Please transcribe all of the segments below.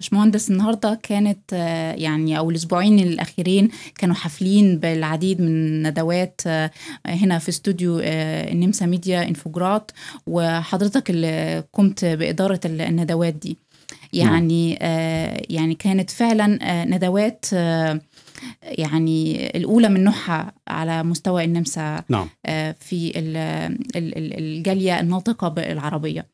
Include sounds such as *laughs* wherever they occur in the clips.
باشمهندس النهارده كانت آه، يعني او الاسبوعين الاخيرين كانوا حافلين بالعديد من الندوات آه، هنا في استوديو آه، النمسا ميديا انفجرات وحضرتك اللي قمت باداره الندوات دي نعم. يعني يعني كانت فعلا ندوات يعني الأولى من نوعها على مستوى النمسا نعم. في الجالية الناطقة بالعربية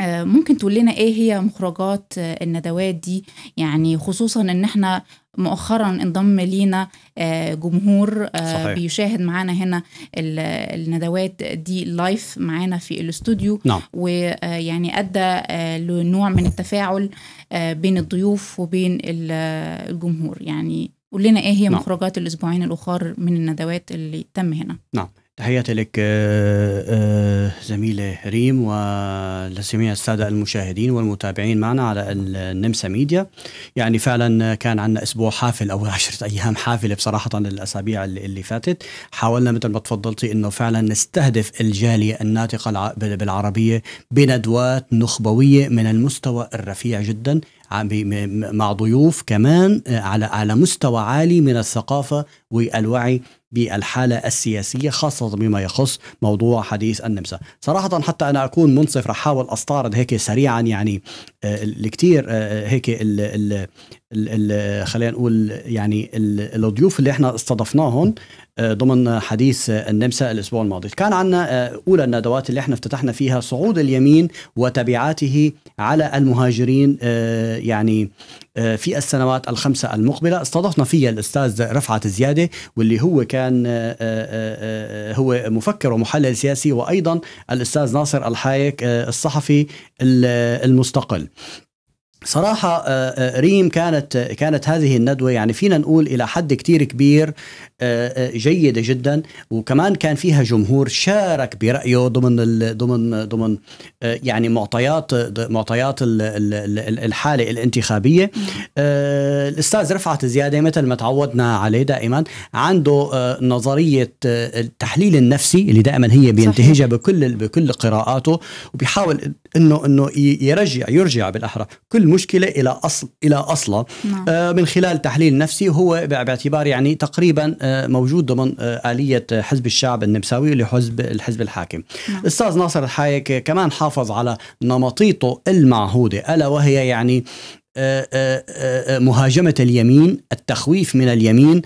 آه، ممكن تقول لنا ايه هي مخرجات آه، الندوات دي يعني خصوصا ان احنا مؤخرا انضم لينا آه، جمهور صحيح. بيشاهد معانا هنا الندوات دي لايف معانا في الاستوديو نعم. ويعني ادى لنوع من التفاعل بين الضيوف وبين الجمهور يعني قول لنا ايه هي نعم. مخرجات الاسبوعين الاخر من الندوات اللي تم هنا نعم تحياتي لك آه، آه، زميلة ريم ولجميع السادة المشاهدين والمتابعين معنا على النمسا ميديا يعني فعلا كان عندنا أسبوع حافل أو *laughs* عشرة أيام حافلة بصراحة الاسابيع اللي فاتت حاولنا مثل ما تفضلتي أنه فعلا نستهدف الجالية الناطقة بالعربية بندوات نخبوية من المستوى الرفيع جدا مع ضيوف كمان آه، على على مستوى عالي من الثقافه والوعي بالحاله السياسيه خاصه بما يخص موضوع حديث النمسا صراحه حتى انا اكون منصف رح احاول استعرض هيك سريعا يعني آه، الكثير آه، هيك ال ال خلينا نقول يعني الضيوف اللي احنا استضفناهم ضمن حديث النمسا الاسبوع الماضي كان عندنا آه، اولى الندوات اللي احنا افتتحنا فيها صعود اليمين وتبعاته على المهاجرين آه، يعني آه، في السنوات الخمسة المقبلة استضفنا فيها الأستاذ رفعت زيادة واللي هو كان هو مفكر ومحلل سياسي وأيضا الأستاذ ناصر الحايك الصحفي المستقل صراحة آه، آه، ريم كانت كانت هذه الندوة يعني فينا نقول إلى حد كتير كبير آه، جيدة جدا وكمان كان فيها جمهور شارك برأيه ضمن ضمن ضمن يعني معطيات معطيات الحالة الانتخابية الأستاذ رفعت زيادة مثل ما تعودنا عليه دائما عنده نظرية التحليل النفسي اللي دائما هي بينتهجها بكل بكل قراءاته وبيحاول انه انه يرجع يرجع بالاحرى كل المشكله الى اصل الى اصله نعم. آه، من خلال تحليل نفسي هو باعتبار يعني تقريبا آه، موجود ضمن آه، اليه حزب الشعب النمساوي اللي حزب الحزب الحاكم نعم. أستاذ ناصر الحايك كمان حافظ على نمطيته المعهوده الا وهي يعني آه، آه، آه، مهاجمة اليمين التخويف من اليمين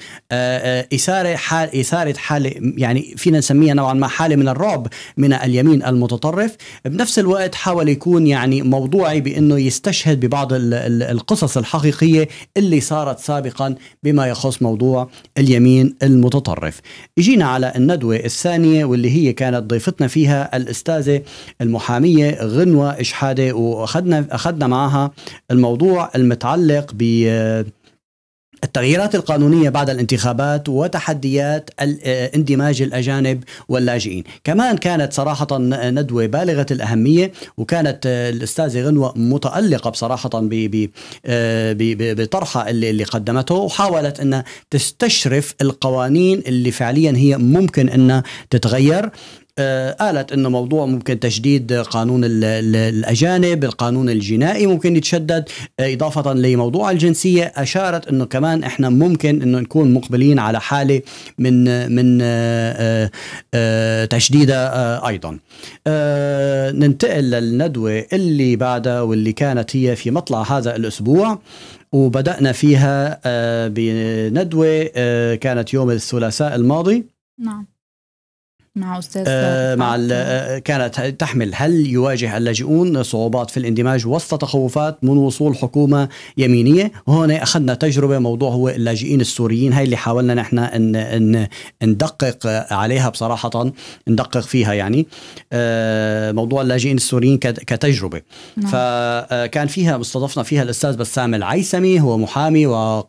إثارة حال إثارة حالة يعني فينا نسميها نوعا ما حالة من الرعب من اليمين المتطرف بنفس الوقت حاول يكون يعني موضوعي بأنه يستشهد ببعض القصص الحقيقية اللي صارت سابقا بما يخص موضوع اليمين المتطرف جينا على الندوة الثانية واللي هي كانت ضيفتنا فيها الأستاذة المحامية غنوة إشحادة وأخذنا أخذنا معها الموضوع المتعلق ب التغييرات القانونية بعد الانتخابات وتحديات اندماج الأجانب واللاجئين كمان كانت صراحة ندوة بالغة الأهمية وكانت الأستاذة غنوة متألقة بصراحة بطرحها اللي, اللي قدمته وحاولت أن تستشرف القوانين اللي فعليا هي ممكن أن تتغير آه، قالت انه موضوع ممكن تشديد قانون الاجانب القانون الجنائي ممكن يتشدد آه، اضافه لموضوع الجنسيه اشارت انه كمان احنا ممكن انه نكون مقبلين على حاله من من آه، تشديدها ايضا ننتقل للندوه اللي بعدها واللي كانت هي في مطلع هذا الاسبوع وبدأنا فيها بندوة كانت يوم الثلاثاء الماضي نعم مع استاذ آه مع آه، كانت تحمل هل يواجه اللاجئون صعوبات في الاندماج وسط تخوفات من وصول حكومه يمينيه هون اخذنا تجربه موضوع هو اللاجئين السوريين هاي اللي حاولنا نحن ان, إن ندقق عليها بصراحه ندقق فيها يعني آه موضوع اللاجئين السوريين كتجربه نعم. فكان آه، فيها استضفنا فيها الاستاذ بسام العيسمي هو محامي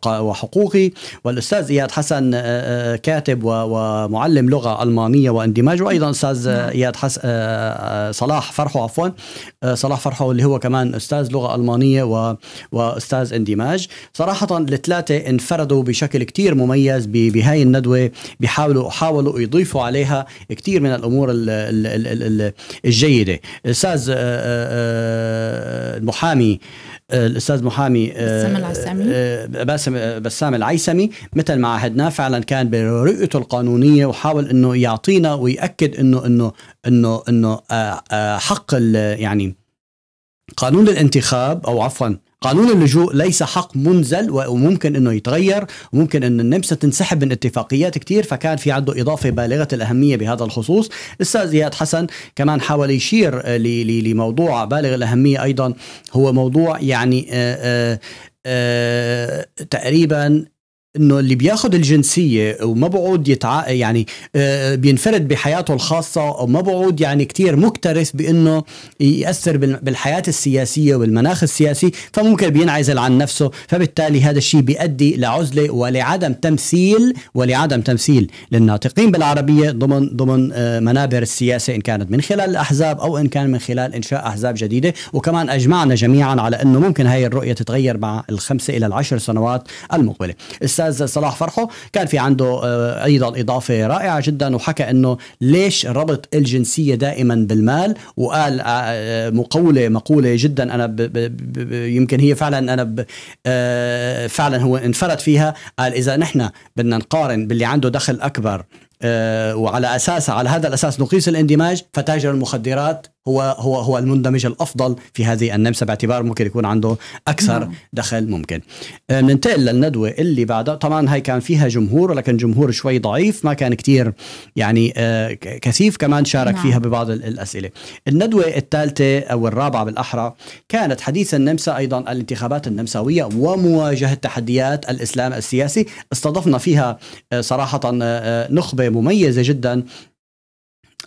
وحقوقي والاستاذ اياد حسن آه، كاتب ومعلم لغه المانيه وإن اندماج وايضا استاذ اياد حس... آه، آه، صلاح فرحو عفوا آه، صلاح فرحو اللي هو كمان استاذ لغه المانيه و... واستاذ اندماج صراحه الثلاثه انفردوا بشكل كتير مميز ب... بهاي الندوه بيحاولوا حاولوا يضيفوا عليها كتير من الامور ال... ال... ال... ال... الجيده استاذ المحامي الاستاذ محامي آه، بسام العيسمي آه، بسام آه، بسام العيسمي مثل ما عهدناه فعلا كان برؤيته القانونيه وحاول انه يعطينا وياكد انه انه انه انه حق يعني قانون الانتخاب او عفوا قانون اللجوء ليس حق منزل وممكن انه يتغير وممكن ان النمسا تنسحب من اتفاقيات كثير فكان في عنده اضافه بالغه الاهميه بهذا الخصوص الاستاذ زياد حسن كمان حاول يشير لموضوع بالغ الاهميه ايضا هو موضوع يعني آآ آه، آآ آه، آه، تقريبا انه اللي بياخد الجنسيه وما بعود يتع... يعني آه، بينفرد بحياته الخاصه وما بعود يعني كتير مكترث بانه ياثر بالحياه السياسيه والمناخ السياسي فممكن بينعزل عن نفسه فبالتالي هذا الشيء بيؤدي لعزله ولعدم تمثيل ولعدم تمثيل للناطقين بالعربيه ضمن ضمن آه، منابر السياسه ان كانت من خلال الاحزاب او ان كان من خلال انشاء احزاب جديده وكمان اجمعنا جميعا على انه ممكن هاي الرؤيه تتغير مع الخمسه الى العشر سنوات المقبله الاستاذ صلاح فرحه كان في عنده آه، ايضا اضافه رائعه جدا وحكى انه ليش ربط الجنسيه دائما بالمال وقال آه، آه، مقوله مقوله جدا انا ب ب يمكن هي فعلا انا ب فعلا هو انفرد فيها قال اذا نحن بدنا نقارن باللي عنده دخل اكبر آه، وعلى اساس على هذا الاساس نقيس الاندماج فتاجر المخدرات هو هو هو المندمج الافضل في هذه النمسا باعتبار ممكن يكون عنده اكثر نعم. دخل ممكن. آه، ننتقل للندوه اللي بعدها طبعا هاي كان فيها جمهور ولكن جمهور شوي ضعيف ما كان كتير يعني آه، كثيف كمان شارك نعم. فيها ببعض الاسئله. الندوه الثالثه او الرابعه بالاحرى كانت حديث النمسا ايضا الانتخابات النمساويه ومواجهه تحديات الاسلام السياسي، استضفنا فيها صراحه نخبه مميزه جدا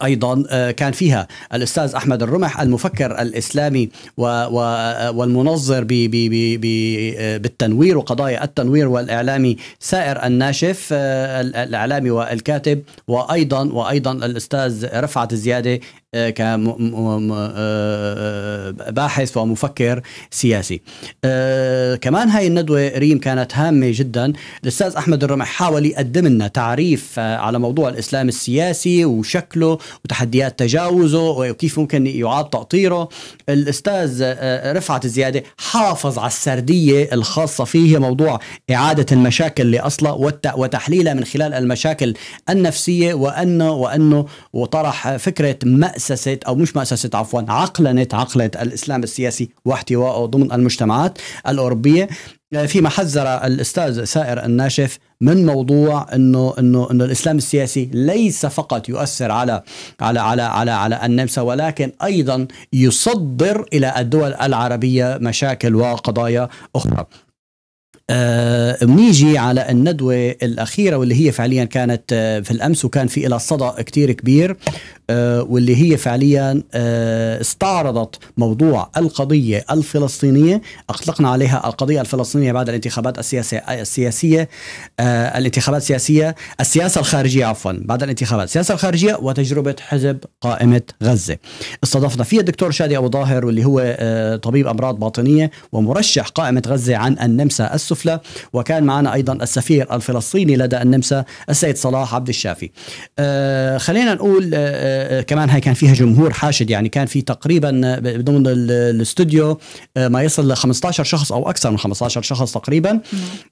ايضا آه، كان فيها الاستاذ احمد الرمح المفكر الاسلامي آه، والمنظر آه، بالتنوير وقضايا التنوير والاعلامي سائر الناشف الاعلامي والكاتب وايضا وايضا الاستاذ رفعت الزياده آه، كباحث آه، آه، ومفكر سياسي كمان هاي الندوة ريم كانت هامة جدا الأستاذ أحمد الرمح حاول يقدم لنا تعريف على موضوع الإسلام السياسي وشكله وتحديات تجاوزه وكيف ممكن يعاد تأطيره الأستاذ رفعت الزيادة حافظ على السردية الخاصة فيه موضوع إعادة المشاكل لأصلها وتحليلها من خلال المشاكل النفسية وأنه وأنه وطرح فكرة مأس مؤسسات أو مش مؤسسات عفوا عقلنت عقلة الإسلام السياسي واحتوائه ضمن المجتمعات الأوروبية آه، فيما حذر الاستاذ سائر الناشف من موضوع انه انه انه الاسلام السياسي ليس فقط يؤثر على على على على على النمسا ولكن ايضا يصدر الى الدول العربيه مشاكل وقضايا اخرى. بنيجي آه، على الندوة الأخيرة واللي هي فعليا كانت آه، في الأمس وكان في لها صدى كتير كبير آه، واللي هي فعليا استعرضت موضوع القضية الفلسطينية أطلقنا عليها القضية الفلسطينية بعد الانتخابات السياسية السياسية الانتخابات السياسية السياسة الخارجية عفوا بعد الانتخابات السياسة الخارجية وتجربة حزب قائمة غزة استضفنا فيها الدكتور شادي أبو ظاهر واللي هو طبيب أمراض باطنية ومرشح قائمة غزة عن النمسا السفر السفلى وكان معنا أيضا السفير الفلسطيني لدى النمسا السيد صلاح عبد الشافي آه، خلينا نقول آه، آه، كمان هاي كان فيها جمهور حاشد يعني كان في تقريبا ضمن الاستوديو ما يصل ل 15 شخص أو أكثر من 15 شخص تقريبا نعم.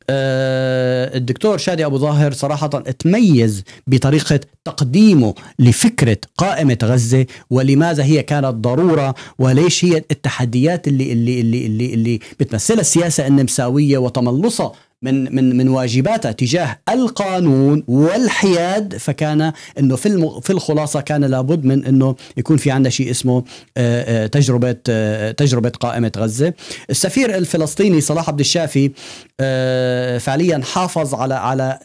الدكتور شادي أبو ظاهر صراحة تميز بطريقة تقديمه لفكرة قائمة غزة ولماذا هي كانت ضرورة وليش هي التحديات اللي اللي اللي اللي, اللي بتمثلها السياسة النمساوية وتملق تخلصه من من من واجباته تجاه القانون والحياد فكان انه في في الخلاصه كان لابد من انه يكون في عندنا شيء اسمه آه، آه، تجربه آه، تجربه قائمه غزه السفير الفلسطيني صلاح عبد الشافي فعليا حافظ على على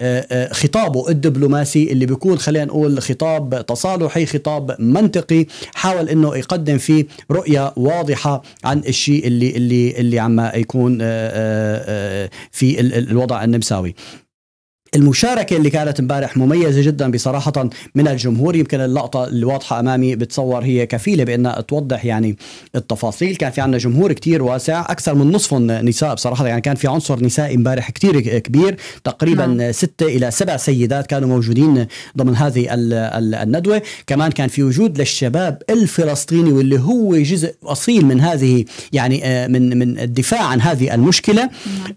آه، آه، خطابه الدبلوماسي اللي بيكون خلينا نقول خطاب تصالحي خطاب منطقي حاول انه يقدم فيه رؤيه واضحه عن الشيء اللي اللي اللي عم يكون آه، في الوضع النمساوي المشاركة اللي كانت امبارح مميزة جدا بصراحة من الجمهور يمكن اللقطة الواضحة أمامي بتصور هي كفيلة بأنها توضح يعني التفاصيل كان في عندنا جمهور كتير واسع أكثر من نصفهم نساء بصراحة يعني كان في عنصر نسائي امبارح كتير كبير تقريبا نعم. ستة إلى سبع سيدات كانوا موجودين ضمن هذه الندوة كمان كان في وجود للشباب الفلسطيني واللي هو جزء أصيل من هذه يعني آه، من من الدفاع عن هذه المشكلة نعم.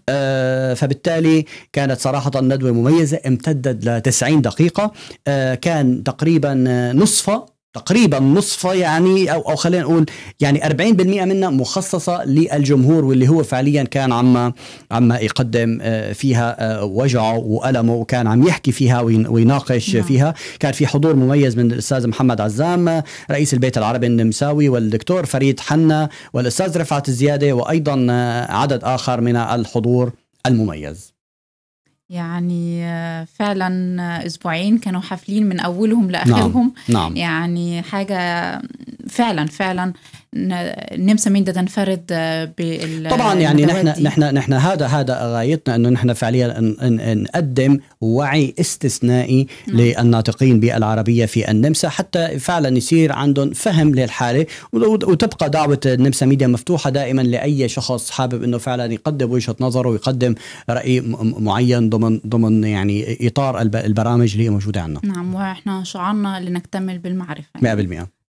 آه، فبالتالي كانت صراحة الندوة مميزة مميزة امتدت ل 90 دقيقة آه، كان تقريبا آه، نصفها تقريبا نصف يعني او او خلينا نقول يعني 40% منها مخصصه للجمهور واللي هو فعليا كان عم عم يقدم آه، فيها وجعه والمه وكان عم يحكي فيها ويناقش نعم. فيها كان في حضور مميز من الاستاذ محمد عزام رئيس البيت العربي النمساوي والدكتور فريد حنا والاستاذ رفعت الزياده وايضا عدد اخر من الحضور المميز يعني فعلا اسبوعين كانوا حافلين من اولهم لاخرهم نعم. نعم. يعني حاجه فعلا فعلا النمسا مين بدها تنفرد آه، بال طبعا يعني نحن نحن نحن هذا هذا غايتنا انه نحن فعليا نقدم وعي استثنائي نعم. للناطقين بالعربيه في النمسا حتى فعلا يصير عندهم فهم للحاله وتبقى دعوه النمسا ميديا مفتوحه دائما لاي شخص حابب انه فعلا يقدم وجهه نظره ويقدم راي معين ضمن ضمن يعني اطار البرامج اللي موجوده عندنا نعم واحنا شعارنا لنكتمل بالمعرفه 100%